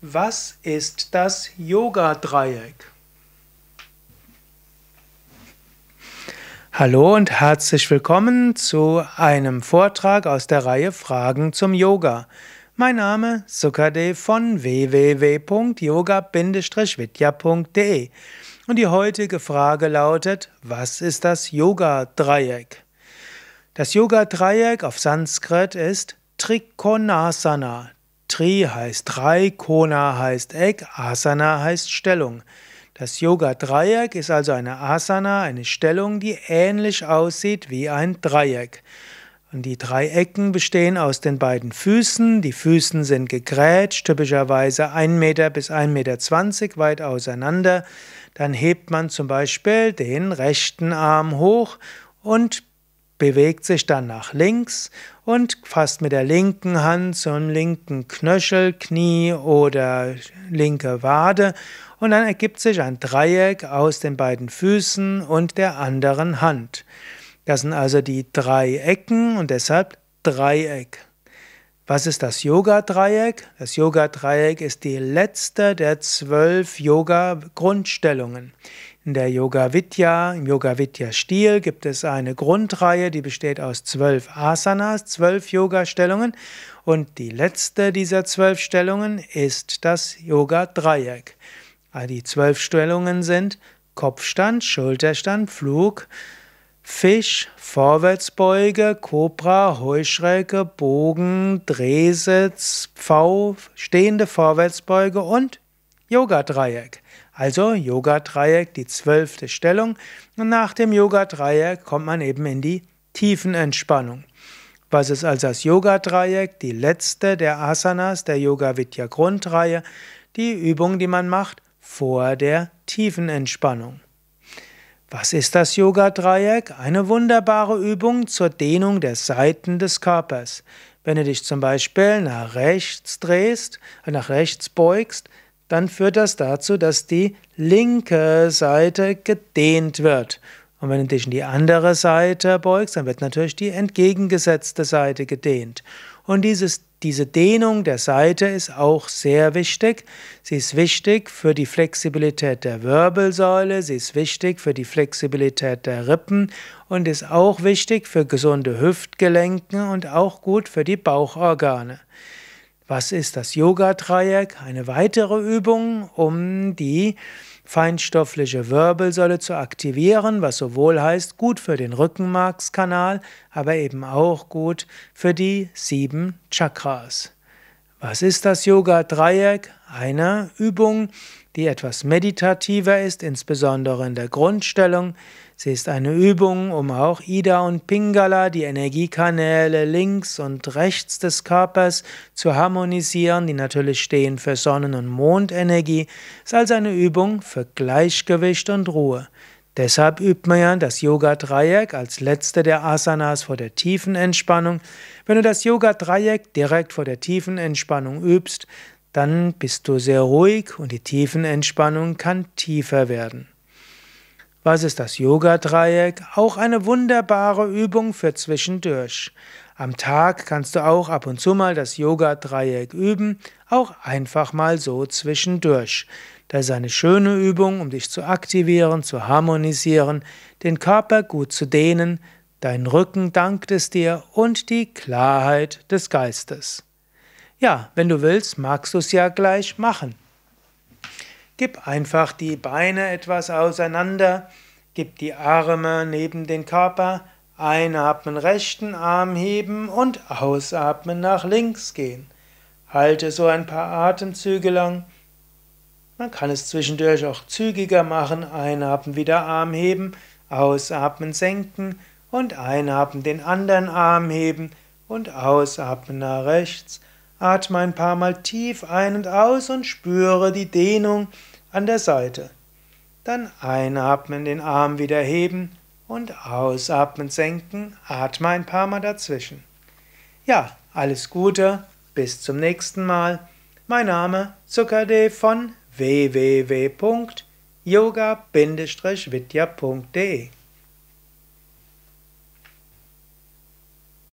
Was ist das Yoga-Dreieck? Hallo und herzlich willkommen zu einem Vortrag aus der Reihe Fragen zum Yoga. Mein Name Sukade von www.yoga-vidya.de und die heutige Frage lautet, was ist das Yoga-Dreieck? Das Yoga-Dreieck auf Sanskrit ist Trikonasana. Tri heißt drei, Kona heißt Eck, Asana heißt Stellung. Das Yoga-Dreieck ist also eine Asana, eine Stellung, die ähnlich aussieht wie ein Dreieck. Und die drei Ecken bestehen aus den beiden Füßen. Die Füßen sind gegrätscht, typischerweise 1 Meter bis 1,20 Meter weit auseinander. Dann hebt man zum Beispiel den rechten Arm hoch und bewegt sich dann nach links und fasst mit der linken Hand zum linken Knöchel, Knie oder linke Wade und dann ergibt sich ein Dreieck aus den beiden Füßen und der anderen Hand. Das sind also die drei Ecken und deshalb Dreieck. Was ist das Yoga-Dreieck? Das Yoga-Dreieck ist die letzte der zwölf Yoga-Grundstellungen. In der Yoga Vidya, im Yoga Vidya Stil gibt es eine Grundreihe, die besteht aus zwölf Asanas, zwölf Yoga-Stellungen. Und die letzte dieser zwölf Stellungen ist das Yoga Dreieck. Ah, die zwölf Stellungen sind Kopfstand, Schulterstand, Flug, Fisch, Vorwärtsbeuge, Cobra, Heuschrecke, Bogen, Drehsitz, Pfau, stehende Vorwärtsbeuge und Yoga-Dreieck. Also Yoga-Dreieck, die zwölfte Stellung. Und nach dem Yoga-Dreieck kommt man eben in die Tiefenentspannung. Was ist also das Yoga-Dreieck? Die letzte der Asanas, der Yoga-Vidya-Grundreihe, die Übung, die man macht vor der Tiefenentspannung. Was ist das Yoga-Dreieck? Eine wunderbare Übung zur Dehnung der Seiten des Körpers. Wenn du dich zum Beispiel nach rechts drehst, nach rechts beugst, dann führt das dazu, dass die linke Seite gedehnt wird. Und wenn du dich in die andere Seite beugst, dann wird natürlich die entgegengesetzte Seite gedehnt. Und dieses, diese Dehnung der Seite ist auch sehr wichtig. Sie ist wichtig für die Flexibilität der Wirbelsäule, sie ist wichtig für die Flexibilität der Rippen und ist auch wichtig für gesunde Hüftgelenken und auch gut für die Bauchorgane. Was ist das Yoga-Dreieck? Eine weitere Übung, um die feinstoffliche Wirbelsäule zu aktivieren, was sowohl heißt gut für den Rückenmarkskanal, aber eben auch gut für die sieben Chakras. Was ist das Yoga-Dreieck? Eine Übung, die etwas meditativer ist, insbesondere in der Grundstellung. Sie ist eine Übung, um auch Ida und Pingala, die Energiekanäle links und rechts des Körpers, zu harmonisieren, die natürlich stehen für Sonnen- und Mondenergie. Es ist also eine Übung für Gleichgewicht und Ruhe. Deshalb übt man ja das Yoga-Dreieck als letzte der Asanas vor der tiefen Entspannung. Wenn du das Yoga-Dreieck direkt vor der tiefen Entspannung übst, dann bist du sehr ruhig und die tiefen Entspannung kann tiefer werden. Was ist das Yoga-Dreieck? Auch eine wunderbare Übung für zwischendurch. Am Tag kannst du auch ab und zu mal das Yoga-Dreieck üben, auch einfach mal so zwischendurch. Das ist eine schöne Übung, um dich zu aktivieren, zu harmonisieren, den Körper gut zu dehnen, dein Rücken dankt es dir und die Klarheit des Geistes. Ja, wenn du willst, magst du es ja gleich machen. Gib einfach die Beine etwas auseinander, gib die Arme neben den Körper, einatmen, rechten Arm heben und ausatmen nach links gehen. Halte so ein paar Atemzüge lang. Man kann es zwischendurch auch zügiger machen, einatmen, wieder Arm heben, ausatmen, senken und einatmen, den anderen Arm heben und ausatmen nach rechts. Atme ein paar Mal tief ein und aus und spüre die Dehnung an der Seite. Dann einatmen, den Arm wieder heben und ausatmen, senken. Atme ein paar Mal dazwischen. Ja, alles Gute, bis zum nächsten Mal. Mein Name Zuckerde von www.yoga-vidya.de